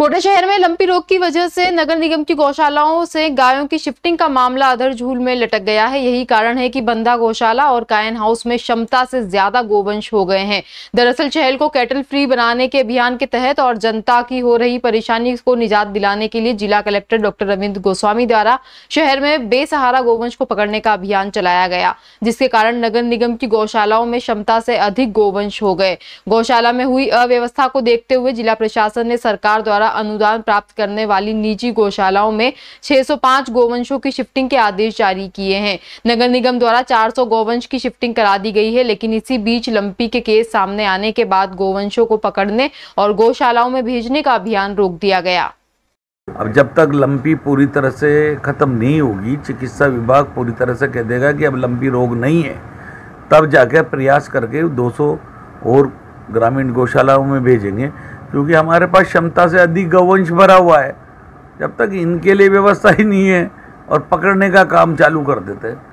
कोटा शहर में लंपी रोग की वजह से नगर निगम की गौशालाओं से गायों की शिफ्टिंग का मामला अधर झूल में लटक गया है यही कारण है कि बंधा गौशाला और कायन हाउस में क्षमता से ज्यादा गोवंश हो गए हैं दरअसल शहर को कैटल फ्री बनाने के अभियान के तहत और जनता की हो रही परेशानी को निजात दिलाने के लिए जिला कलेक्टर डॉक्टर रविन्द्र गोस्वामी द्वारा शहर में बेसहारा गोवंश को पकड़ने का अभियान चलाया गया जिसके कारण नगर निगम की गौशालाओं में क्षमता से अधिक गोवंश हो गए गौशाला में हुई अव्यवस्था को देखते हुए जिला प्रशासन ने सरकार द्वारा द्वारा अनुदान प्राप्त करने वाली निजी गौशालाओं में 605 गोवंशों की शिफ्टिंग के आदेश जारी किए हैं नगर निगम द्वारा 400 गोवंश की शिफ्टिंग करा दी गई है लेकिन इसी बीच लंपी के केस सामने आने के बाद गोवंशों को पकड़ने और गौशालाओं में भेजने का अभियान रोक दिया गया अब जब तक लंपी पूरी तरह से ख़त्म नहीं होगी चिकित्सा विभाग पूरी तरह से कह देगा कि अब लंपी रोग नहीं है तब जाकर प्रयास करके 200 और ग्रामीण गौशालाओं में भेजेंगे क्योंकि हमारे पास क्षमता से अधिक गौवंश भरा हुआ है जब तक इनके लिए व्यवस्था ही नहीं है और पकड़ने का काम चालू कर देते हैं